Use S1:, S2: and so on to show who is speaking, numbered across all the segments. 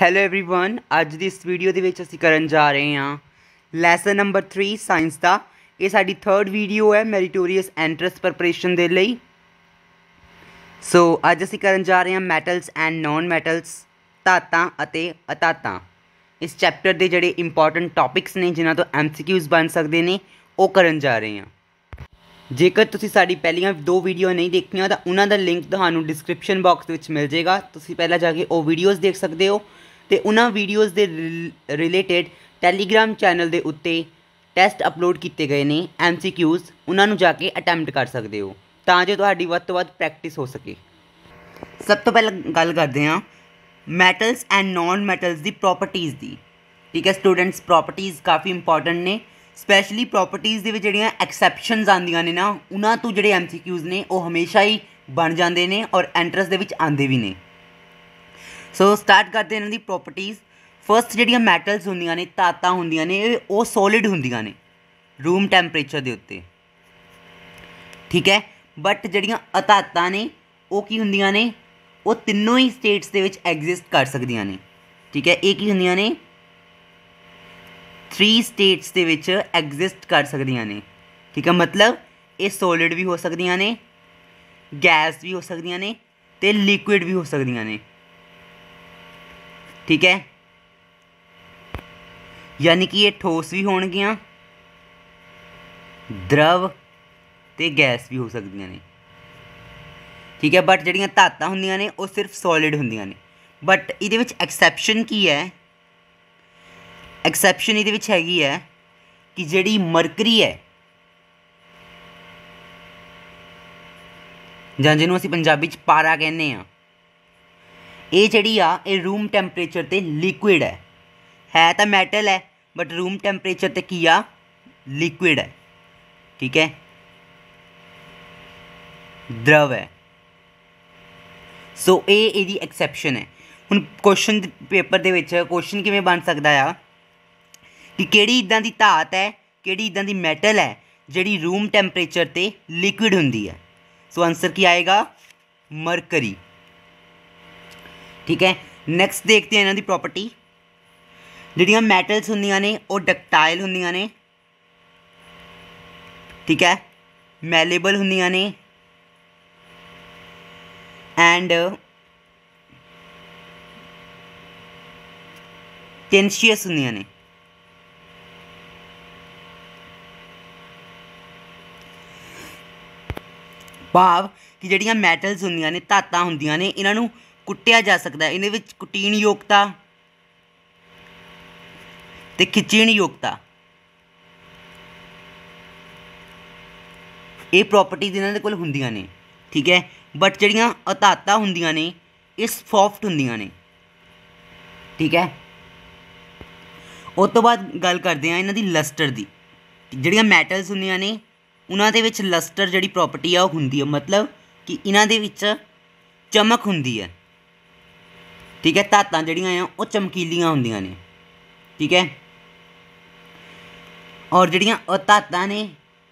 S1: Hello everyone ਅੱਜ ਦੀ ਇਸ video ਦੇ ਵਿੱਚ ਅਸੀਂ ਕਰਨ ਜਾ ਰਹੇ ਹਾਂ ਲੈਸਨ ਨੰਬਰ 3 ਸਾਇੰਸ ਦਾ ਇਹ ਸਾਡੀ 3rd ਵੀਡੀਓ ਹੈ ਮੈਰੀਟੋਰੀਅਸ ਐਂਟਰਸ ਪ੍ਰੇਪਰੇਸ਼ਨ ਦੇ ਲਈ ਸੋ ਅੱਜ ਅਸੀਂ ਕਰਨ ਜਾ ਰਹੇ ਹਾਂ ਮੈਟਲਸ ਐਂਡ ਨਾਨ ਮੈਟਲਸ ਧਾਤਾਂ ਅਤੇ ਅਤਾਤਾਂ ਇਸ ਚੈਪਟਰ ਦੇ ਜਿਹੜੇ ਇੰਪੋਰਟੈਂਟ ਟੌਪਿਕਸ ਨੇ ਜਿਨ੍ਹਾਂ ਤੋਂ ਐਮਸੀਕਿਊਸ ਬਣ ਸਕਦੇ ਨੇ ਉਹ ਕਰਨ ਜਾ ਰਹੇ ਹਾਂ ਜੇਕਰ ਤੁਸੀਂ ਸਾਡੀ ਪਹਿਲੀਆਂ ਦੋ ਵੀਡੀਓ ਨਹੀਂ ਦੇਖੀਆਂ ਤਾਂ ਉਹਨਾਂ ਦਾ ਲਿੰਕ ਤੁਹਾਨੂੰ ਡਿਸਕ੍ਰਿਪਸ਼ਨ ਬਾਕਸ ਵਿੱਚ ਮਿਲ ਜਾਏਗਾ ਤੁਸੀਂ ਪਹਿਲਾਂ ਜਾ ਕੇ ਉਹ ਵੀਡੀਓਜ਼ ਦੇਖ ਸਕਦੇ ਹੋ ਤੇ ਉਹਨਾਂ ਵੀਡੀਓਜ਼ ਦੇ ਰਿਲੇਟਡ ਟੈਲੀਗ੍ਰam ਚੈਨਲ ਦੇ ਉੱਤੇ ਟੈਸਟ ਅਪਲੋਡ ਕੀਤੇ ਗਏ ਨੇ ਐਮਸੀਕਿਊਜ਼ ਉਹਨਾਂ ਨੂੰ ਜਾ ਕੇ ਅਟੈਂਪਟ ਕਰ ਸਕਦੇ ਹੋ ਤਾਂ ਜੋ ਤੁਹਾਡੀ ਵੱਧ ਤੋਂ ਵੱਧ ਪ੍ਰੈਕਟਿਸ ਹੋ ਸਕੇ ਸਭ ਤੋਂ ਪਹਿਲਾਂ ਗੱਲ ਕਰਦੇ ਹਾਂ ਮੈਟਲਸ ਐਂਡ ਨਾਨ ਮੈਟਲਸ ਦੀ ਪ੍ਰੋਪਰਟੀਆਂ ਦੀ ਠੀਕ ਹੈ ਸਟੂਡੈਂਟਸ ਪ੍ਰੋਪਰਟੀਆਂ ਕਾਫੀ ਇੰਪੋਰਟੈਂਟ ਨੇ ਸਪੈਸ਼ਲੀ ਪ੍ਰੋਪਰਟੀਆਂ ਦੇ ਵਿੱਚ ਜਿਹੜੀਆਂ ਐਕਸੈਪਸ਼ਨਸ ਆਉਂਦੀਆਂ ਨੇ ਨਾ ਉਹਨਾਂ ਤੋਂ ਜਿਹੜੇ ਐਮਸੀਕਿਊਜ਼ ਨੇ ਉਹ ਹਮੇਸ਼ਾ ਹੀ ਬਣ ਜਾਂਦੇ ਨੇ ਔਰ ਐਂਟਰਸ ਦੇ ਵਿੱਚ ਆਉਂਦੇ ਵੀ ਨੇ ਸੋ ਸਟਾਰਟ ਕਰਦੇ ਹਾਂ ਇਹਨਾਂ ਦੀ ਪ੍ਰੋਪਰਟੀਜ਼ ਫਰਸਟ ਜਿਹੜੀਆਂ ਮੈਟਲਸ ਹੁੰਦੀਆਂ ਨੇ ਤਾਤਾ ਹੁੰਦੀਆਂ ਨੇ ਉਹ ਸੋਲਿਡ ਹੁੰਦੀਆਂ ਨੇ ਰੂਮ ਟੈਂਪਰੇਚਰ ਦੇ ਉੱਤੇ ਠੀਕ ਹੈ ਬਟ ਜਿਹੜੀਆਂ ਅਤਾਤਾਂ ਨੇ ਉਹ ਕੀ ਹੁੰਦੀਆਂ ਨੇ ਉਹ ਤਿੰਨੋਂ ਹੀ ਸਟੇਟਸ ਦੇ ਵਿੱਚ ਐਗਜ਼ਿਸਟ ਕਰ ਸਕਦੀਆਂ ਨੇ ਠੀਕ ਹੈ ਇਹ ਕੀ ਹੁੰਦੀਆਂ ਨੇ 3 ਸਟੇਟਸ ਦੇ ਵਿੱਚ ਐਗਜ਼ਿਸਟ ਕਰ ਸਕਦੀਆਂ ਨੇ ਠੀਕ ਹੈ ਮਤਲਬ ਇਹ ਸੋਲਿਡ ਵੀ ਹੋ ਸਕਦੀਆਂ ਨੇ ਗੈਸ ਵੀ ਹੋ ਸਕਦੀਆਂ ਨੇ ਤੇ ਲਿਕੁਇਡ ਵੀ ਹੋ ਸਕਦੀਆਂ ਨੇ ਠੀਕ ਹੈ ਯਾਨੀ ਕਿ ਇਹ ਠੋਸ ਵੀ ਹੋਣਗੀਆਂ ਦਰਵ ਤੇ ਗੈਸ ਵੀ ਹੋ ਸਕਦੀਆਂ ਨੇ ਠੀਕ ਹੈ ਬਟ ਜਿਹੜੀਆਂ ਧਾਤਾਂ ਹੁੰਦੀਆਂ ਨੇ ਉਹ ਸਿਰਫ ਸੋਲਿਡ ਹੁੰਦੀਆਂ ਨੇ ਬਟ ਇਹਦੇ ਵਿੱਚ ਐਕਸੈਪਸ਼ਨ ਕੀ ਹੈ ਐਕਸੈਪਸ਼ਨ ਇਹਦੇ ਵਿੱਚ ਹੈਗੀ ਹੈ ਕਿ ਜਿਹੜੀ ਮਰਕਰੀ ਹੈ ਜਾਂ ਜਿਹਨੂੰ ਅਸੀਂ ਪੰਜਾਬੀ ਚ ਪਾਰਾ ਕਹਿੰਦੇ ਆ ਇਹ ਜਿਹੜੀ ਆ ਇਹ ਰੂਮ ਟੈਂਪਰੇਚਰ ਤੇ ਲਿਕੁਇਡ ਹੈ ਹੈ ਤਾਂ ਮੈਟਲ ਹੈ ਬਟ ਰੂਮ ਟੈਂਪਰੇਚਰ ਤੇ ਕੀ ਆ ਲਿਕੁਇਡ ਹੈ ਠੀਕ ਹੈ ਦਰਵ ਹੈ ਸੋ ਇਹ ਇਹਦੀ ਐਕਸੈਪਸ਼ਨ ਹੈ ਹੁਣ ਕੁਐਸਚਨ ਪੇਪਰ ਦੇ ਵਿੱਚ ਕੁਐਸਚਨ ਕਿਵੇਂ ਬਣ ਸਕਦਾ ਆ ਕਿ ਕਿਹੜੀ ਇਦਾਂ ਦੀ ਧਾਤ ਹੈ ਕਿਹੜੀ ਇਦਾਂ ਦੀ ਮੈਟਲ ਹੈ ਜਿਹੜੀ ਰੂਮ ਟੈਂਪਰੇਚਰ ਤੇ ਲਿਕੁਇਡ ਹੁੰਦੀ ਹੈ ਸੋ ਆਨਸਰ ਕੀ ਆਏਗਾ ਮਰਕਰੀ ठीक है ਨੈਕਸਟ ਦੇਖਦੇ ਹਾਂ ਇਹਨਾਂ ਦੀ ਪ੍ਰੋਪਰਟੀ ਜਿਹੜੀਆਂ ਮੈਟਲਸ ਹੁੰਦੀਆਂ ਨੇ ਉਹ ਡਕਟਾਈਲ ਹੁੰਦੀਆਂ ਨੇ ਠੀਕ ਹੈ ਮੈਲੇਬਲ ਹੁੰਦੀਆਂ ਨੇ ਐਂਡ ਟੈਂਸ਼ੀਅਸ ਹੁੰਦੀਆਂ ਨੇ ਭਾਵ ਕਿ ਜਿਹੜੀਆਂ ਮੈਟਲਸ ਹੁੰਦੀਆਂ ਨੇ ਧਾਤਾਂ ਹੁੰਦੀਆਂ ਨੇ ਇਹਨਾਂ ਨੂੰ ਕੁੱਟਿਆ ਜਾ ਸਕਦਾ ਇਹਦੇ ਵਿੱਚ ਕੁਟੀਣ ਯੋਗਤਾ ਤੇ ਖਿੱਚਣ ਯੋਗਤਾ ਇਹ ਪ੍ਰਾਪਰਟੀਜ਼ ਇਹਨਾਂ ਦੇ ਕੋਲ ਹੁੰਦੀਆਂ ਨੇ ਠੀਕ ਹੈ ਬਟ ਜਿਹੜੀਆਂ ਅਤਾਤਾ ਹੁੰਦੀਆਂ ਨੇ ਇਸ ਸੌਫਟ ਹੁੰਦੀਆਂ ਨੇ ਠੀਕ ਹੈ ਉਸ ਤੋਂ ਬਾਅਦ ਗੱਲ ਕਰਦੇ ਆ ਇਹਨਾਂ ਦੀ ਲਸਟਰ ਦੀ ਜਿਹੜੀਆਂ ਮੈਟਲਸ ਹੁੰਦੀਆਂ ਨੇ ਉਹਨਾਂ ਦੇ ਵਿੱਚ ਲਸਟਰ ਜਿਹੜੀ ਪ੍ਰਾਪਰਟੀ ਆ ਉਹ ਹੁੰਦੀ ਹੈ ਮਤਲਬ ਕਿ ਇਹਨਾਂ ਦੇ ਵਿੱਚ ਚਮਕ ਹੁੰਦੀ ਹੈ ਠੀਕ ਹੈ ਧਾਤਾਂ ਜਿਹੜੀਆਂ ਆ ਉਹ ਚਮਕੀਲੀਆਂ ਹੁੰਦੀਆਂ ਨੇ ਠੀਕ ਹੈ ਔਰ ਜਿਹੜੀਆਂ ਧਾਤਾਂ ਨੇ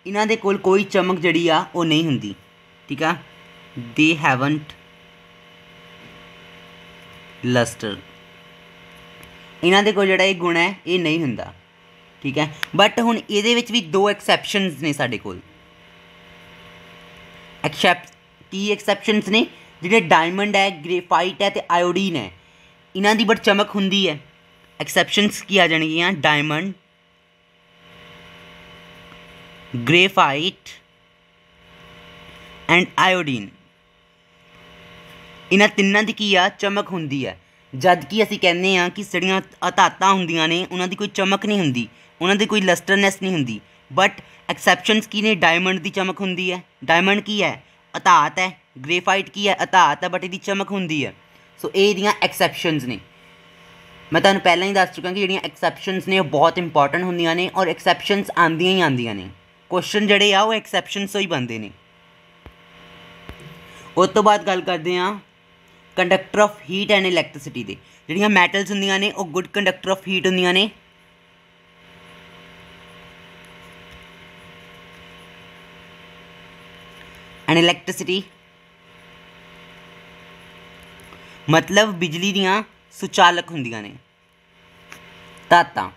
S1: ਇਹਨਾਂ ਦੇ ਕੋਲ ਕੋਈ ਚਮਕ ਜਿਹੜੀ ਆ ਉਹ ਨਹੀਂ ਹੁੰਦੀ ਠੀਕ ਆ ਦੇ ਹੈਵਨਟ ਲਸਟਰ ਇਹਨਾਂ ਦੇ ਕੋਲ ਜਿਹੜਾ ਇਹ ਗੁਣ ਹੈ ਇਹ ਨਹੀਂ ਹੁੰਦਾ ਠੀਕ ਹੈ ਬਟ ਹੁਣ ਇਹਦੇ ਵਿੱਚ ਵੀ ਦੋ ਐਕਸੈਪਸ਼ਨਸ ਨੇ ਸਾਡੇ ਕੋਲ ਐਕਸੈਪਟ ਕੀ ਐਕਸੈਪਸ਼ਨਸ ਨੇ ਜਿਹੜੇ ਡਾਇਮੰਡ ਹੈ ਗ੍ਰੇਫਾਈਟ ਹੈ ਤੇ ਆਇਓਡੀਨ ਹੈ ਇਹਨਾਂ ਦੀ ਬੜ ਚਮਕ ਹੁੰਦੀ ਹੈ ਐਕਸੈਪਸ਼ਨਸ ਕੀ ਆ ਜਾਣਗੀਆਂ ਡਾਇਮੰਡ ग्रेफाइट एंड आयोडीन ਇਹਨਾਂ ਤਿੰਨਾਂ ਦੀ ਕੀ ਆ ਚਮਕ ਹੁੰਦੀ ਹੈ ਜਦ ਕਿ ਅਸੀਂ ਕਹਿੰਦੇ ਆ ਕਿ ਸੜੀਆਂ ਅਧਾਤਾਂ ਹੁੰਦੀਆਂ ਨੇ ਉਹਨਾਂ ਦੀ ਕੋਈ ਚਮਕ ਨਹੀਂ ਹੁੰਦੀ ਉਹਨਾਂ ਦੀ ਕੋਈ ਲਸਟਰਨੈਸ ਨਹੀਂ ਹੁੰਦੀ ਬਟ ਐਕਸੈਪਸ਼ਨਸ ਕੀ ਨੇ ਡਾਇਮੰਡ ਦੀ ਚਮਕ ਹੁੰਦੀ ਹੈ ਡਾਇਮੰਡ ਕੀ ਹੈ ਅਧਾਤ ਹੈ ਗ੍ਰੇਫਾਈਟ ਕੀ ਹੈ ਅਧਾਤ ਹੈ ਬਟ ਇਹਦੀ ਚਮਕ ਹੁੰਦੀ ਹੈ ਸੋ ਇਹ ਇਹਦੀਆਂ ਐਕਸੈਪਸ਼ਨਸ ਨੇ ਮੈਂ ਤੁਹਾਨੂੰ ਪਹਿਲਾਂ ਹੀ ਦੱਸ ਚੁੱਕਾ ਕਿ ਜਿਹੜੀਆਂ ਐਕਸੈਪਸ਼ਨਸ ਨੇ ਉਹ ਬਹੁਤ ਇੰਪੋਰਟੈਂਟ ਹੁੰਦੀਆਂ ਨੇ ਔਰ ਐਕਸੈਪਸ਼ਨਸ ਆਂਦੀਆਂ ਹੀ ਆਂਦੀਆਂ ਨੇ ਕੁਐਸਚਨ ਜਿਹੜੇ ਆ ਉਹ ਐਕਸੈਪਸ਼ਨਸ ਤੋਂ ਹੀ ਬਣਦੇ ਨੇ ਉਸ ਤੋਂ ਬਾਅਦ ਗੱਲ ਕਰਦੇ ਆ conductor of heat and electricity ਦੇ ਜਿਹੜੀਆਂ ਮੈਟਲਸ ਹੁੰਦੀਆਂ ਨੇ ਉਹ ਗੁੱਡ ਕੰਡਕਟਰ ਆਫ ਹੀਟ ਹੁੰਦੀਆਂ ਨੇ ਐਂਡ ਇਲੈਕਟ੍ਰਿਸਿਟੀ ਮਤਲਬ ਬਿਜਲੀ ਦੀਆਂ ਸੁਚਾਲਕ ਹੁੰਦੀਆਂ ਨੇ ਤਾਤਾਂ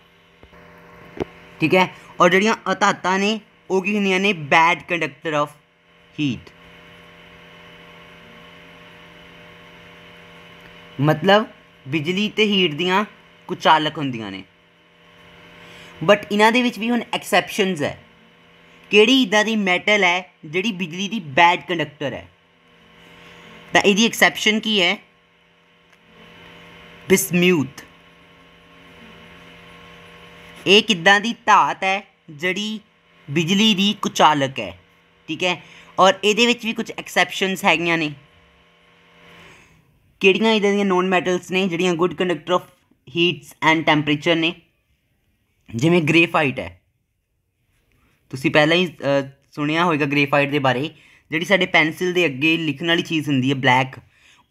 S1: ਠੀਕ ਹੈ ਔਰ ਜਿਹੜੀਆਂ ਅਤਾਤਾਂ ਨੇ ਉਹ ਕੀ ਹੁੰਦੀਆਂ ਨੇ ਬੈਡ ਕੰਡਕਟਰ ਆਫ ਹੀਟ ਮਤਲਬ ਬਿਜਲੀ ਤੇ ਹੀਟ ਦੀਆਂ ਕੁਚਾਲਕ ਹੁੰਦੀਆਂ ਨੇ ਬਟ ਇਹਨਾਂ ਦੇ ਵਿੱਚ ਵੀ ਹੁਣ ਐਕਸੈਪਸ਼ਨਸ ਹੈ ਕਿਹੜੀ ਇਦਾਂ ਦੀ ਮੈਟਲ ਹੈ ਜਿਹੜੀ ਬਿਜਲੀ ਦੀ ਬੈਡ ਕੰਡਕਟਰ ਹੈ ਤਾਂ ਇਹਦੀ ਐਕਸੈਪਸ਼ਨ ਕੀ ਹੈ ਬਿਸਮਿਊਥ ਇਹ ਕਿਦਾਂ ਦੀ ਧਾਤ ਹੈ ਜਿਹੜੀ ਬਿਜਲੀ ਦੀ ਕੁਚਾਲਕ ਹੈ ਠੀਕ ਹੈ ਔਰ ਇਹਦੇ ਵਿੱਚ ਵੀ ਕੁਝ ਐਕਸੈਪਸ਼ਨਸ ਹੈਗੀਆਂ ਨੇ ਕਿਹੜੀਆਂ ਇਹਦੇ ਦੀਆਂ ਨੋਨ ਮੈਟਲਸ ਨੇ ਜਿਹੜੀਆਂ good conductor of heats and temperature ਨੇ ਜਿਵੇਂ ਗ੍ਰੇਫਾਈਟ ਹੈ ਤੁਸੀਂ ਪਹਿਲਾਂ ਹੀ ਸੁਣਿਆ ਹੋਵੇਗਾ ਗ੍ਰੇਫਾਈਟ ਦੇ ਬਾਰੇ ਜਿਹੜੀ ਸਾਡੇ ਪੈਨਸਿਲ ਦੇ ਅੱਗੇ ਲਿਖਣ ਵਾਲੀ ਚੀਜ਼ ਹੁੰਦੀ ਹੈ ਬਲੈਕ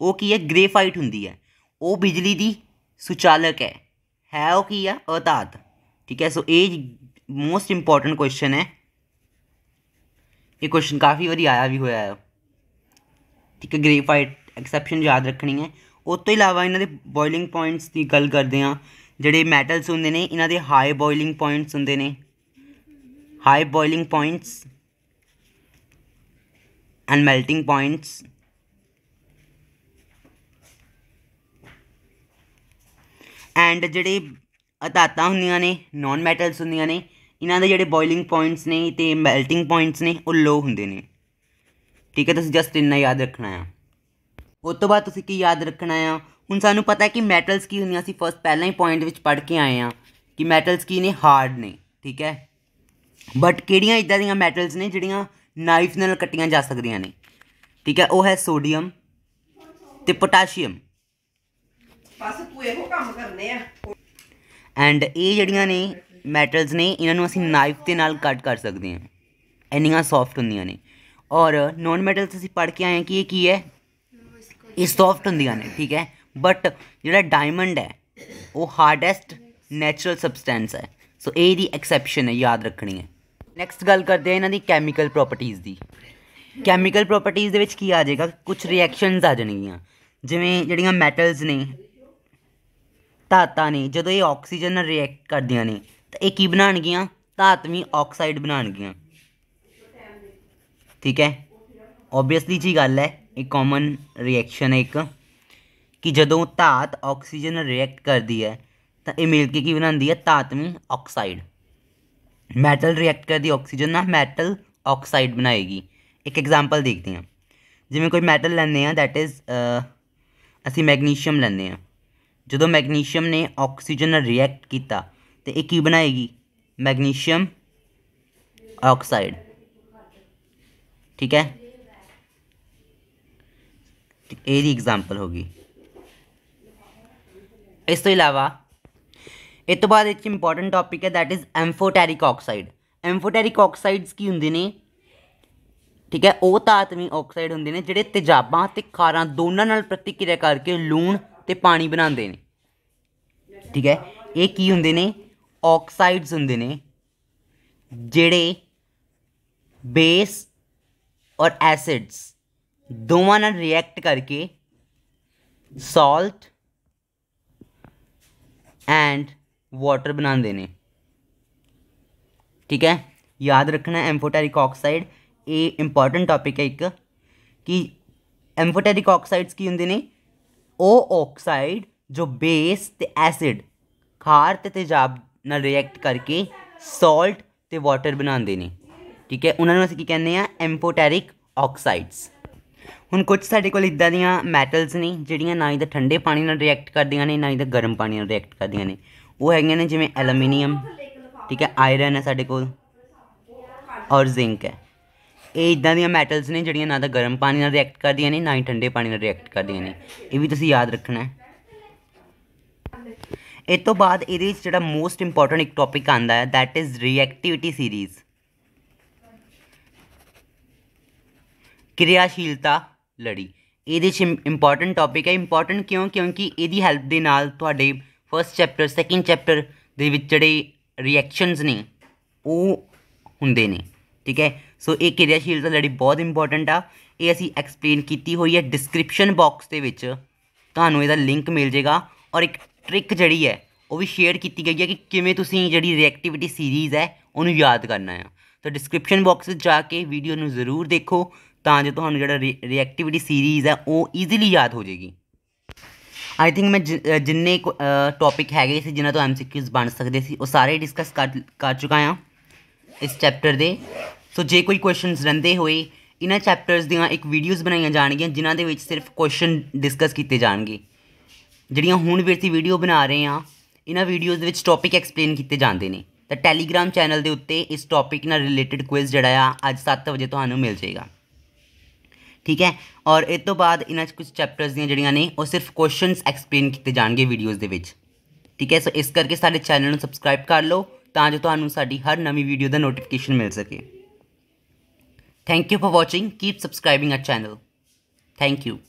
S1: ਉਹ ਕੀ ਹੈ ਗ੍ਰੇਫਾਈਟ ਹੁੰਦੀ ਹੈ ओ बिजली दी सुचालक है है ओ की है अधात ठीक है सो ये मोस्ट इंपॉर्टेंट क्वेश्चन है ये क्वेश्चन काफ़ी बारी आया भी होया है ਠੀਕ ਹੈ ਗ੍ਰੇਫਾਈਟ ਐਕਸੈਪਸ਼ਨ ਯਾਦ ਰੱਖਣੀ ਹੈ ਉਸ ਤੋਂ ਇਲਾਵਾ ਇਹਨਾਂ ਦੇ ਬੋਇਲਿੰਗ ਪੁਆਇੰਟਸ ਦੀ ਗੱਲ ਕਰਦੇ ਹਾਂ ਜਿਹੜੇ ਮੈਟਲਸ ਹੁੰਦੇ ਨੇ ਇਹਨਾਂ ਦੇ ਹਾਈ ਬੋਇਲਿੰਗ ਪੁਆਇੰਟਸ ਹੁੰਦੇ ਨੇ high boiling points and melting points and ਜਿਹੜੇ ਧਾਤਾਂ ਹੁੰਦੀਆਂ ਨੇ ਨਾਨ ਮੈਟਲਸ ਹੁੰਦੀਆਂ ਨੇ ਇਹਨਾਂ ਦੇ ਜਿਹੜੇ ਬੋਇਲਿੰਗ ਪੁਆਇੰਟਸ ਨੇ ਤੇ ਮੈਲਟਿੰਗ ਪੁਆਇੰਟਸ ਨੇ ਉਹ ਲੋ ਹੁੰਦੇ ਨੇ ਠੀਕ ਹੈ ਤੁਸੀਂ ਜਸਟ ਇੰਨਾ ਯਾਦ ਰੱਖਣਾ ਆ ਉਸ ਤੋਂ ਬਾਅਦ ਤੁਸੀਂ ਕੀ ਯਾਦ ਰੱਖਣਾ ਆ ਹੁਣ ਸਾਨੂੰ ਪਤਾ ਹੈ ਕਿ ਮੈਟਲਸ ਕੀ ਹੁੰਦੀਆਂ ਸੀ ਫਸਟ ਪਹਿਲਾਂ ਹੀ ਪੁਆਇੰਟ ਵਿੱਚ ਪੜ ਕੇ ਆਏ ਆ ਕਿ ਮੈਟਲਸ ਕੀ ਨੇ ਹਾਰਡ ਨੇ ਠੀਕ ਹੈ ਬਟ ਕਿਹੜੀਆਂ ਇਦਾਂ ਦੀਆਂ ਮੈਟਲਸ ਨੇ ਜਿਹੜੀਆਂ ਨਾਈਫ ਨਾਲ ਕੱਟੀਆਂ ਜਾ ਸਕਦੀਆਂ ਨੇ ਠੀਕ ਹੈ ਉਹ ਹੈ ਸੋਡੀਅਮ ਤੇ ਪੋਟਾਸ਼ੀਅਮ ਬਸ ਤੂੰ ਇਹੋ ਕੰਮ ਕਰਨੇ ਆ ਐਂਡ ਇਹ ਜਿਹੜੀਆਂ ਨੇ ਮੈਟਲਸ ਨੇ ਇਹਨਾਂ ਨੂੰ ਅਸੀਂ ਨਾਈਫ ਦੇ ਨਾਲ ਕੱਟ ਕਰ ਸਕਦੇ ਹਾਂ ਇੰਨੀਆਂ ਸੌਫਟ ਹੁੰਦੀਆਂ ਨੇ ਔਰ ਨੋਨ ਮੈਟਲਸ ਅਸੀਂ ਪੜ ਕੇ ਆਏ ਕਿ ਇਹ ਕੀ ਹੈ ਇਹ ਸੌਫਟ ਹੁੰਦੀਆਂ ਨੇ ਠੀਕ ਹੈ ਬਟ ਜਿਹੜਾ ਡਾਇਮੰਡ ਹੈ ਉਹ ਹਾਰਡੈਸਟ ਨੇਚਰਲ ਸਬਸਟੈਂਸ ਹੈ ਸੋ ਇਹ ਦੀ ਐਕਸੈਪਸ਼ਨ ਹੈ ਯਾਦ ਰੱਖਣੀ ਹੈ ਨੈਕਸਟ ਗੱਲ ਕਰਦੇ ਆ ਇਹਨਾਂ ਦੀ ਕੈਮੀਕਲ ਪ੍ਰੋਪਰਟੀਜ਼ ਦੀ ਕੈਮੀਕਲ ਪ੍ਰੋਪਰਟੀਜ਼ ਦੇ ਵਿੱਚ ਕੀ ਆ ਜਾਏਗਾ ਕੁਝ ਰਿਐਕਸ਼ਨਸ ਆ ਜਾਣਗੀਆਂ ਜਿਵੇਂ ਜਿਹੜੀਆਂ ਮੈਟਲਸ ਨੇ धातं ने जो ये ऑक्सीजन रिएक्ट कर दया ने तो यह की बनगियाँ धातवी ऑक्साइड बना ठीक है ओबियसली जी गल है एक कॉमन रिएक्शन है एक कि जो धात ऑक्सीजन रिएक्ट करती है तो यह मिल के की बनाती है धातवी ऑक्साइड मैटल रिएक्ट कर दी ऑक्सीजन ना मैटल ऑक्साइड बनाएगी एक एग्जाम्पल देखते हैं जिमें कोई मैटल लेंगे दैट इज़ असी मैगनीशियम लें ਜਦੋਂ ਮੈਗਨੀਸ਼ੀਅਮ ਨੇ ਆਕਸੀਜਨ ਨਾਲ ਰਿਐਕਟ ਕੀਤਾ ਤੇ ਇਹ ਕੀ ਬਣਾਏਗੀ ਮੈਗਨੀਸ਼ੀਅਮ ਆਕਸਾਈਡ ਠੀਕ ਹੈ ਇਹਦੀ ਐਗਜ਼ਾਮਪਲ ਹੋ ਗਈ ਇਸ ਤੋਂ ਇਲਾਵਾ ਇਸ ਤੋਂ ਬਾਅਦ ਇੱਕ ਇੰਪੋਰਟੈਂਟ ਟਾਪਿਕ ਹੈ that is amphoteric oxide amphoteric oxides ਕੀ ਹੁੰਦੇ ਨੇ ਠੀਕ ਹੈ ਉਹ ਤਾਤਵੀ ਆਕਸਾਈਡ ਹੁੰਦੇ ਨੇ ਜਿਹੜੇ ਤੇਜ਼ਾਬਾਂ ਤੇ ਖਾਰਾਂ ਦੋਨਾਂ ਨਾਲ ਪ੍ਰਤੀਕਿਰਿਆ ਕਰਕੇ ਲੂਣ तो पानी बनाते हैं ठीक है ये की होंगे ने ऑक्साइड्स होंगे ने जड़े बेस और एसिड्स ਦੋਵਾਂ ਨਾਲ ਰਿਐਕਟ ਕਰਕੇ एंड वाटर बनाते हैं ठीक है याद रखना एम्फोटेरिक ऑक्साइड ये इंपॉर्टेंट टॉपिक है एक कि एम्फोटेरिक ऑक्साइड्स की होंगे ने ਉਹ ਆਕਸਾਈਡ ਜੋ ਬੇਸ ਤੇ ਐਸਿਡ ਖਾਰ ਤੇ ਤੇਜ਼ਾਬ ਨਾਲ ਰਿਐਕਟ ਕਰਕੇ ਸਾਲਟ ਤੇ ਵਾਟਰ ਬਣਾਉਂਦੇ ਨੇ ਠੀਕ ਹੈ ਉਹਨਾਂ ਨੂੰ ਅਸੀਂ ਕੀ ਕਹਿੰਦੇ ਆ ਐਮਪੋਟੈਰਿਕ ਆਕਸਾਈਡਸ ਹੁਣ ਕੁਝ ਸਾਡੇ ਕੋਲ ਇਦਾਂ ਦੀਆਂ ਮੈਟਲਸ ਨੇ ਜਿਹੜੀਆਂ ਨਾ ਹੀ ਤਾਂ ਠੰਡੇ ਪਾਣੀ ਨਾਲ ਰਿਐਕਟ ਕਰਦੀਆਂ ਨੇ ਨਾ ਹੀ ਤਾਂ ਗਰਮ ਪਾਣੀ ਨਾਲ ਰਿਐਕਟ ਕਰਦੀਆਂ ਨੇ ਉਹ ਹੈਗੀਆਂ ਨੇ ਜਿਵੇਂ ਐਲੂਮੀਨੀਅਮ ਠੀਕ ਹੈ ਆਇਰਨ ਹੈ ਸਾਡੇ ਕੋਲ ਔਰ ਜ਼ਿੰਕ ਹੈ ਇਹ ਇਦਾਂ ਦੀਆਂ ਮੈਟਲਸ ਨੇ ਜਿਹੜੀਆਂ ਨਾ ਤਾਂ ਗਰਮ ਪਾਣੀ ਨਾਲ ਰਿਐਕਟ ਕਰਦੀਆਂ ਨੇ ਨਾ ਹੀ ਠੰਡੇ ਪਾਣੀ ਨਾਲ ਰਿਐਕਟ ਕਰਦੀਆਂ ਨੇ ਇਹ ਵੀ ਤੁਸੀਂ ਯਾਦ ਰੱਖਣਾ ਹੈ ਇਹ ਤੋਂ ਬਾਅਦ ਇਹਦੇ ਵਿੱਚ ਜਿਹੜਾ ਮੋਸਟ ਇੰਪੋਰਟੈਂਟ ਇੱਕ ਟੌਪਿਕ ਆਂਦਾ ਹੈ ਥੈਟ ਇਜ਼ ਰਿਐਕਟਿਵਿਟੀ ਸੀਰੀਜ਼ ਕਿਰਿਆਸ਼ੀਲਤਾ ਲੜੀ ਇਹਦੇ 'ਚ ਇੰਪੋਰਟੈਂਟ ਟੌਪਿਕ ਹੈ ਇੰਪੋਰਟੈਂਟ ਕਿਉਂ ਕਿਉਂਕਿ ਇਹਦੀ ਹੈਲਪ ਦੇ ਨਾਲ ਤੁਹਾਡੇ ਫਰਸਟ ਚੈਪਟਰ ਸੈਕਿੰਡ ਚੈਪਟਰ ਦੇ ਵਿੱਚ ਜਿਹੜੇ ਰਿਐਕਸ਼ਨਸ ਨੇ ਉਹ ਹੁੰਦੇ ਨੇ ਠੀਕ ਹੈ ਸੋ ਇਹ ਕਿਰਿਆਸ਼ੀਲਤਾ ਜਿਹੜੀ ਬਹੁਤ ਇੰਪੋਰਟੈਂਟ ਆ ਇਹ ਅਸੀਂ ਐਕਸਪਲੇਨ ਕੀਤੀ ਹੋਈ ਹੈ ਡਿਸਕ੍ਰਿਪਸ਼ਨ ਬਾਕਸ ਦੇ ਵਿੱਚ ਤੁਹਾਨੂੰ ਇਹਦਾ ਲਿੰਕ ਮਿਲ ਜੇਗਾ ਔਰ ਇੱਕ ਟ੍ਰਿਕ ਜਿਹੜੀ ਹੈ ਉਹ ਵੀ ਸ਼ੇਅਰ ਕੀਤੀ ਗਈ ਹੈ ਕਿ ਕਿਵੇਂ ਤੁਸੀਂ ਜਿਹੜੀ ਰਿਐਕਟੀਵਿਟੀ ਸੀਰੀਜ਼ ਹੈ ਉਹਨੂੰ ਯਾਦ ਕਰਨਾ ਹੈ ਤਾਂ ਡਿਸਕ੍ਰਿਪਸ਼ਨ ਬਾਕਸ ਵਿੱਚ ਜਾ ਕੇ ਵੀਡੀਓ ਨੂੰ ਜ਼ਰੂਰ ਦੇਖੋ ਤਾਂ ਜੋ ਤੁਹਾਨੂੰ ਜਿਹੜਾ ਰਿਐਕਟੀਵਿਟੀ ਸੀਰੀਜ਼ ਹੈ ਉਹ ਈਜ਼ੀਲੀ ਯਾਦ ਹੋ ਜਾਏਗੀ ਆਈ ਥਿੰਕ ਮੈਂ ਜਿੰਨੇ ਟੌਪਿਕ ਹੈਗੇ ਸੀ ਜਿਨ੍ਹਾਂ ਤੋਂ ਐਮਸੀਕਿਊਜ਼ ਬਣ ਸਕਦੇ ਸੀ ਉਹ ਸਾਰੇ ਡਿਸਕਸ ਕਰ ਚੁੱਕਾ ਹਾਂ ਇਸ ਚੈਪਟਰ ਦੇ ਸੋ ਜੇ ਕੋਈ ਕੁਐਸਚਨਸ ਰਹਿੰਦੇ ਹੋਏ ਇਹਨਾਂ ਚੈਪਟਰਸ ਦੀਆਂ ਇੱਕ ਵੀਡੀਓਜ਼ ਬਣਾਈਆਂ ਜਾਣਗੀਆਂ ਜਿਨ੍ਹਾਂ ਦੇ ਵਿੱਚ ਸਿਰਫ ਕੁਐਸਚਨ ਡਿਸਕਸ ਕੀਤੇ ਜਾਣਗੇ ਜਿਹੜੀਆਂ ਹੁਣ ਵੀ ਅਸੀਂ ਵੀਡੀਓ ਬਣਾ ਰਹੇ ਹਾਂ ਇਹਨਾਂ ਵੀਡੀਓਜ਼ ਦੇ ਵਿੱਚ ਟੌਪਿਕ ਐਕਸਪਲੇਨ ਕੀਤੇ ਜਾਂਦੇ ਨੇ ਤਾਂ ਟੈਲੀਗ੍ਰam ਚੈਨਲ ਦੇ ਉੱਤੇ ਇਸ ਟੌਪਿਕ ਨਾਲ ਰਿਲੇਟਡ ਕੁਇਜ਼ ਜਿਹੜਾ ਆ ਅੱਜ 7 ਵਜੇ ਤੁਹਾਨੂੰ ਮਿਲ ਜਾਏਗਾ ਠੀਕ ਹੈ ਔਰ ਇਸ ਤੋਂ ਬਾਅਦ ਇਹਨਾਂ ਚ ਕੁਝ ਚੈਪਟਰਸ ਦੀਆਂ ਜਿਹੜੀਆਂ ਨੇ ਉਹ ਸਿਰਫ ਕੁਐਸਚਨਸ ਐਕਸਪਲੇਨ ਕੀਤੇ ਜਾਣਗੇ ਵੀਡੀਓਜ਼ ਦੇ ਵਿੱਚ ਠੀਕ ਹੈ ਸੋ ਇਸ ਕਰਕੇ ਸਾਡੇ ਚੈਨਲ ਨੂੰ ਸਬਸਕ੍ਰਾਈਬ ਕਰ ਲਓ ਤਾਂ ਜੋ ਤੁਹਾਨੂੰ ਸਾਡੀ ਹਰ ਨਵੀਂ ਵੀਡੀਓ ਦਾ ਨੋਟੀਫਿਕੇਸ਼ਨ ਮਿਲ ਸਕੇ Thank you for watching. Keep subscribing our channel. Thank you.